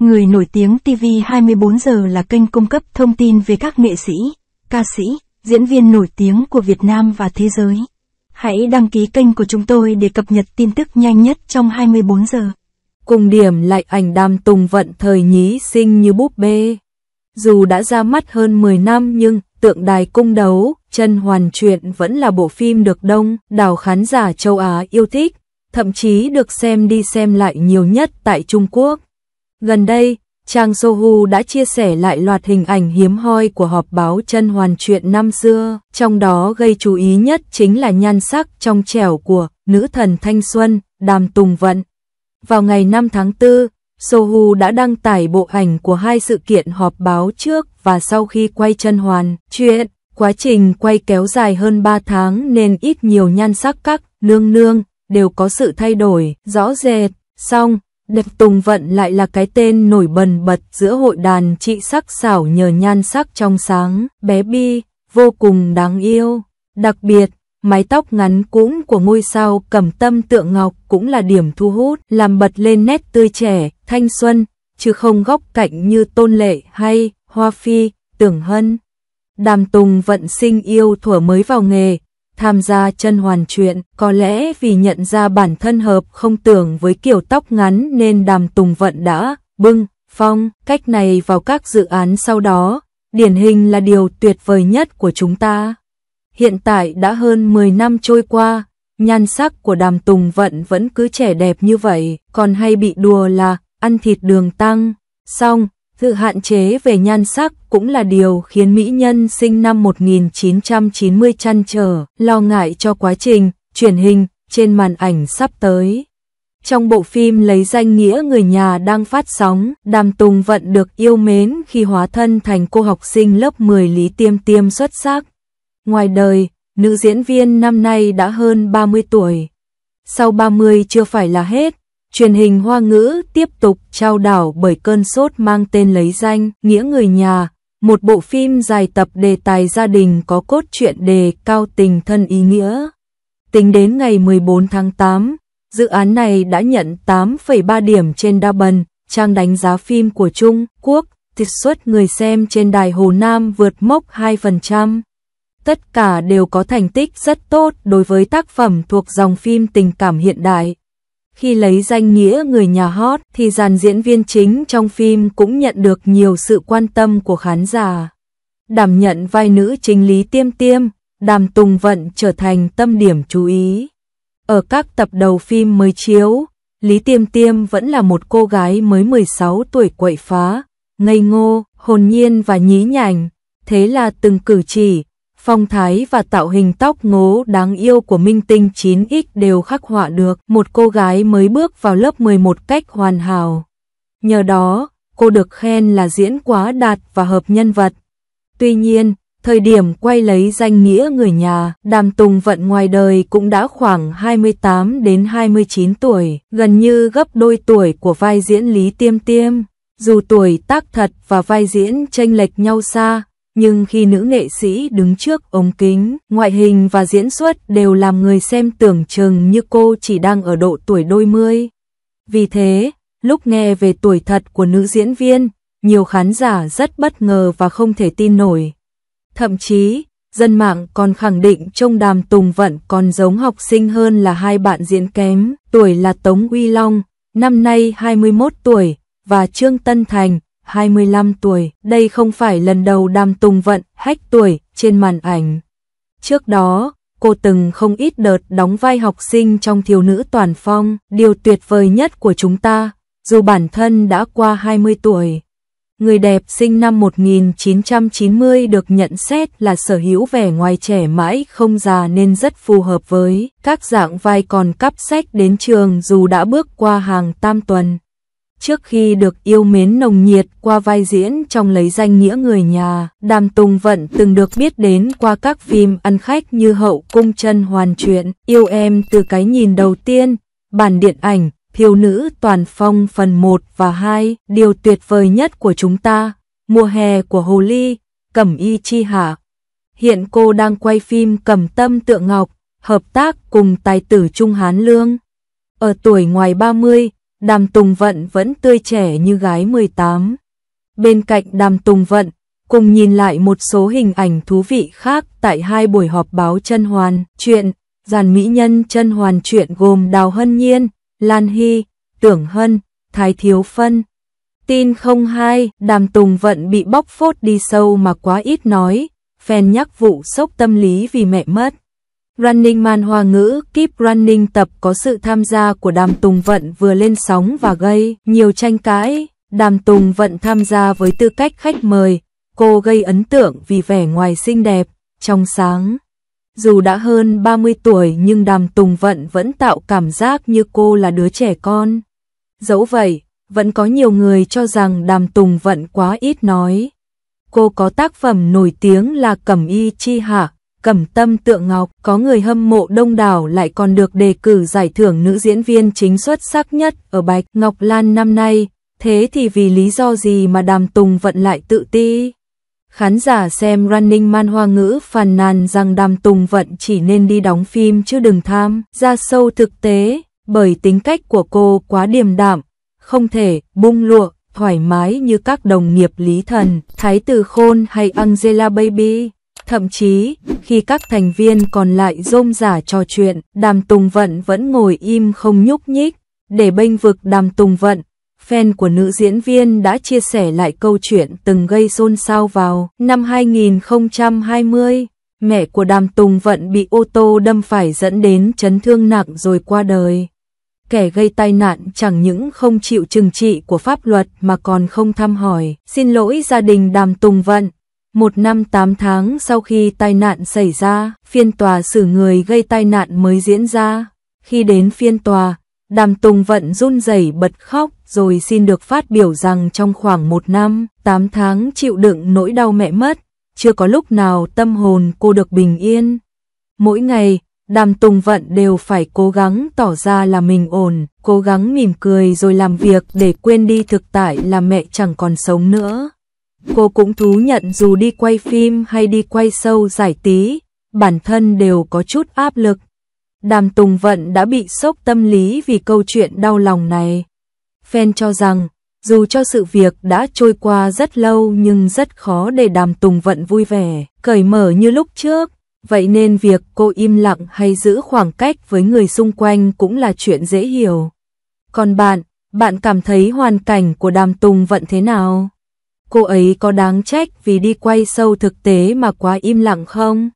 Người nổi tiếng TV 24 giờ là kênh cung cấp thông tin về các nghệ sĩ, ca sĩ, diễn viên nổi tiếng của Việt Nam và thế giới. Hãy đăng ký kênh của chúng tôi để cập nhật tin tức nhanh nhất trong 24 giờ. Cùng điểm lại ảnh Đàm Tùng Vận thời nhí sinh như búp bê. Dù đã ra mắt hơn 10 năm nhưng Tượng đài cung đấu, Chân hoàn truyện vẫn là bộ phim được đông đảo khán giả châu Á yêu thích, thậm chí được xem đi xem lại nhiều nhất tại Trung Quốc. Gần đây, Trang Sohu đã chia sẻ lại loạt hình ảnh hiếm hoi của họp báo chân hoàn chuyện năm xưa, trong đó gây chú ý nhất chính là nhan sắc trong trẻo của nữ thần thanh xuân, Đàm Tùng Vận. Vào ngày 5 tháng 4, Sohu đã đăng tải bộ ảnh của hai sự kiện họp báo trước và sau khi quay chân hoàn chuyện. Quá trình quay kéo dài hơn 3 tháng nên ít nhiều nhan sắc các nương nương đều có sự thay đổi rõ rệt, xong Đật Tùng Vận lại là cái tên nổi bần bật giữa hội đàn chị sắc xảo nhờ nhan sắc trong sáng, bé bi, vô cùng đáng yêu. Đặc biệt, mái tóc ngắn cũng của ngôi sao cầm tâm tượng ngọc cũng là điểm thu hút, làm bật lên nét tươi trẻ, thanh xuân, chứ không góc cạnh như Tôn Lệ hay Hoa Phi, Tưởng Hân. Đàm Tùng Vận sinh yêu thuở mới vào nghề, tham gia chân hoàn chuyện, có lẽ vì nhận ra bản thân hợp không tưởng với kiểu tóc ngắn nên đàm tùng vận đã bưng, phong, cách này vào các dự án sau đó, điển hình là điều tuyệt vời nhất của chúng ta. Hiện tại đã hơn 10 năm trôi qua, nhan sắc của đàm tùng vận vẫn cứ trẻ đẹp như vậy, còn hay bị đùa là ăn thịt đường tăng, xong, sự hạn chế về nhan sắc cũng là điều khiến mỹ nhân sinh năm 1990 chăn trở, lo ngại cho quá trình truyền hình trên màn ảnh sắp tới. Trong bộ phim lấy danh nghĩa người nhà đang phát sóng, Đàm Tùng Vận được yêu mến khi hóa thân thành cô học sinh lớp 10 Lý Tiêm Tiêm xuất sắc. Ngoài đời, nữ diễn viên năm nay đã hơn 30 tuổi. Sau 30 chưa phải là hết, Truyền hình hoa ngữ tiếp tục trao đảo bởi cơn sốt mang tên lấy danh Nghĩa người nhà, một bộ phim dài tập đề tài gia đình có cốt truyện đề cao tình thân ý nghĩa. Tính đến ngày 14 tháng 8, dự án này đã nhận 8,3 điểm trên đa bần, trang đánh giá phim của Trung Quốc, tịch suất người xem trên đài Hồ Nam vượt mốc 2%. Tất cả đều có thành tích rất tốt đối với tác phẩm thuộc dòng phim tình cảm hiện đại. Khi lấy danh nghĩa người nhà hot thì dàn diễn viên chính trong phim cũng nhận được nhiều sự quan tâm của khán giả. Đảm nhận vai nữ chính Lý Tiêm Tiêm, Đàm Tùng Vận trở thành tâm điểm chú ý. Ở các tập đầu phim mới chiếu, Lý Tiêm Tiêm vẫn là một cô gái mới 16 tuổi quậy phá, ngây ngô, hồn nhiên và nhí nhảnh, thế là từng cử chỉ, phong thái và tạo hình tóc ngố đáng yêu của Minh Tinh 9X đều khắc họa được một cô gái mới bước vào lớp 11 cách hoàn hảo. Nhờ đó, cô được khen là diễn quá đạt và hợp nhân vật. Tuy nhiên, thời điểm quay lấy danh nghĩa người nhà, Đàm Tùng Vận ngoài đời cũng đã khoảng 28 đến 29 tuổi, gần như gấp đôi tuổi của vai diễn Lý Tiêm Tiêm. Dù tuổi tác thật và vai diễn chênh lệch nhau xa, nhưng khi nữ nghệ sĩ đứng trước ống kính, ngoại hình và diễn xuất đều làm người xem tưởng chừng như cô chỉ đang ở độ tuổi đôi mươi. Vì thế, lúc nghe về tuổi thật của nữ diễn viên, nhiều khán giả rất bất ngờ và không thể tin nổi. Thậm chí, dân mạng còn khẳng định trông đàm tùng vận còn giống học sinh hơn là hai bạn diễn kém, tuổi là Tống Uy Long, năm nay 21 tuổi, và Trương Tân Thành, 25 tuổi, đây không phải lần đầu đàm tùng vận, hách tuổi, trên màn ảnh. Trước đó, cô từng không ít đợt đóng vai học sinh trong thiếu nữ toàn phong, điều tuyệt vời nhất của chúng ta, dù bản thân đã qua 20 tuổi. Người đẹp sinh năm 1990 được nhận xét là sở hữu vẻ ngoài trẻ mãi không già nên rất phù hợp với các dạng vai còn cắp sách đến trường dù đã bước qua hàng tam tuần. Trước khi được yêu mến nồng nhiệt qua vai diễn trong lấy danh nghĩa người nhà, Đàm Tùng Vận từng được biết đến qua các phim ăn khách như Hậu Cung Chân Hoàn chuyện Yêu Em từ cái nhìn đầu tiên, bản điện ảnh, Thiêu Nữ Toàn Phong phần 1 và 2, Điều tuyệt vời nhất của chúng ta, Mùa hè của Hồ Ly, Cẩm Y Chi Hạ. Hiện cô đang quay phim Cẩm Tâm Tượng Ngọc, hợp tác cùng tài tử Trung Hán Lương. Ở tuổi ngoài 30, Đàm Tùng Vận vẫn tươi trẻ như gái 18. Bên cạnh Đàm Tùng Vận, cùng nhìn lại một số hình ảnh thú vị khác tại hai buổi họp báo Chân Hoàn, chuyện, dàn mỹ nhân Chân Hoàn chuyện gồm Đào Hân Nhiên, Lan Hy, Tưởng Hân, Thái Thiếu Phân. Tin 02, Đàm Tùng Vận bị bóc phốt đi sâu mà quá ít nói, phèn nhắc vụ sốc tâm lý vì mẹ mất. Running Man Hoa ngữ Keep Running tập có sự tham gia của Đàm Tùng Vận vừa lên sóng và gây nhiều tranh cãi. Đàm Tùng Vận tham gia với tư cách khách mời, cô gây ấn tượng vì vẻ ngoài xinh đẹp, trong sáng. Dù đã hơn 30 tuổi nhưng Đàm Tùng Vận vẫn tạo cảm giác như cô là đứa trẻ con. Dẫu vậy, vẫn có nhiều người cho rằng Đàm Tùng Vận quá ít nói. Cô có tác phẩm nổi tiếng là Cẩm Y Chi Hạ, Cẩm Tâm Tượng Ngọc, có người hâm mộ đông đảo lại còn được đề cử giải thưởng nữ diễn viên chính xuất sắc nhất ở Bạch Ngọc Lan năm nay, thế thì vì lý do gì mà Đàm Tùng Vận lại tự ti? Khán giả xem Running Man Hoa ngữ phàn nàn rằng Đàm Tùng Vận chỉ nên đi đóng phim chứ đừng tham ra sâu thực tế, bởi tính cách của cô quá điềm đạm, không thể bung lụa, thoải mái như các đồng nghiệp Lý Thần, Thái Tử Khôn hay Angela Baby. Thậm chí, khi các thành viên còn lại rôm giả trò chuyện, Đàm Tùng Vận vẫn ngồi im không nhúc nhích, để bênh vực Đàm Tùng Vận. Fan của nữ diễn viên đã chia sẻ lại câu chuyện từng gây xôn xao vào năm 2020. Mẹ của Đàm Tùng Vận bị ô tô đâm phải dẫn đến chấn thương nặng rồi qua đời. Kẻ gây tai nạn chẳng những không chịu trừng trị của pháp luật mà còn không thăm hỏi, xin lỗi gia đình Đàm Tùng Vận. Một năm tám tháng sau khi tai nạn xảy ra, phiên tòa xử người gây tai nạn mới diễn ra. Khi đến phiên tòa, Đàm Tùng Vận run rẩy bật khóc rồi xin được phát biểu rằng trong khoảng một năm, tám tháng chịu đựng nỗi đau mẹ mất, chưa có lúc nào tâm hồn cô được bình yên. Mỗi ngày, Đàm Tùng Vận đều phải cố gắng tỏ ra là mình ổn, cố gắng mỉm cười rồi làm việc để quên đi thực tại là mẹ chẳng còn sống nữa. Cô cũng thú nhận dù đi quay phim hay đi quay sâu giải trí, bản thân đều có chút áp lực. Đàm Tùng Vận đã bị sốc tâm lý vì câu chuyện đau lòng này. Fan cho rằng, dù cho sự việc đã trôi qua rất lâu nhưng rất khó để Đàm Tùng Vận vui vẻ, cởi mở như lúc trước. Vậy nên việc cô im lặng hay giữ khoảng cách với người xung quanh cũng là chuyện dễ hiểu. Còn bạn, bạn cảm thấy hoàn cảnh của Đàm Tùng Vận thế nào? cô ấy có đáng trách vì đi quay sâu thực tế mà quá im lặng không?